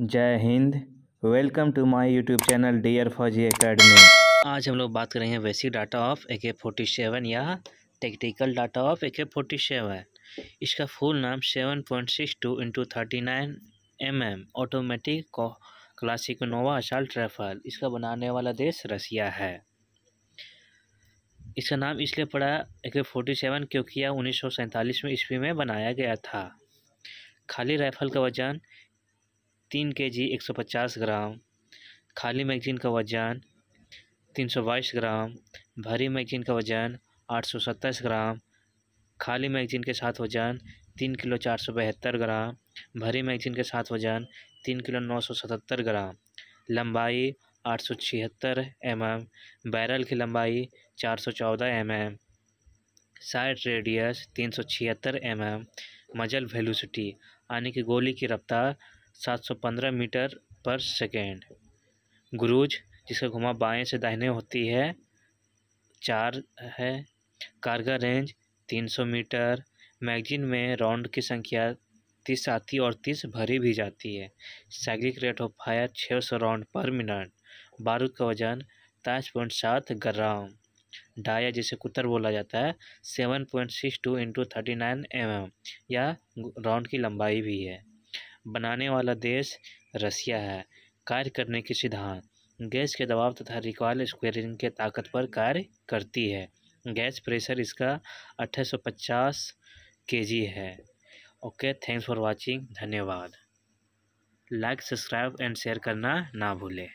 जय हिंद welcome to my YouTube channel dear फौजी एकेडमी आज हम लोग बात करेंगे basic data of A K forty seven या tactical data of A K forty seven इसका फुल नाम seven point six two into thirty nine M M automatic नोवा असाल्ट राइफल इसका बनाने वाला देश रसिया है इसका नाम इसलिए पड़ा ए के फोर्टी सेवन क्योंकि यह उन्नीस सौ सैंतालीस में ईस्वी में बनाया गया था खाली राइफल का वजन तीन के जी एक सौ पचास ग्राम खाली मैगजीन का वज़न तीन सौ बाईस ग्राम भरी मैगजीन का वज़न आठ सौ सत्ताईस ग्राम खाली मैगजीन के साथ वज़न तीन किलो चार सौ बहत्तर ग्राम भरी मैगजीन के साथ वज़न तीन किलो नौ सौ सतहत्तर ग्राम लंबाई आठ सौ छिहत्तर एम एम बैरल की लंबाई चार सौ चौदह एम एम साइड रेडियस तीन सौ छिहत्तर एम एम मजल वेलोसिटी यानी कि गोली की रफ्तार 715 मीटर पर सेकेंड गुरुज जिसका घुमा बाएं से दाहिने होती है चार है कारगर रेंज 300 मीटर मैगजीन में राउंड की संख्या तीस आती और तीस भरी भी जाती है cyclic rate of fire 600 round per minute बारूद का वजन पाँच पॉइंट सात ग्राम डाया जिसे कुतर बोला जाता है seven point six two into thirty nine M M या राउंड की लंबाई भी है बनाने वाला देश रसिया है कार्य करने के सिद्धांत गैस के दबाव तथा रिकॉल स्क्वेरिंग के ताकत पर कार्य करती है गैस प्रेशर इसका के जी है ओके थैंक्स फॉर वाचिंग धन्यवाद लाइक सब्सक्राइब एंड शेयर करना ना भूलें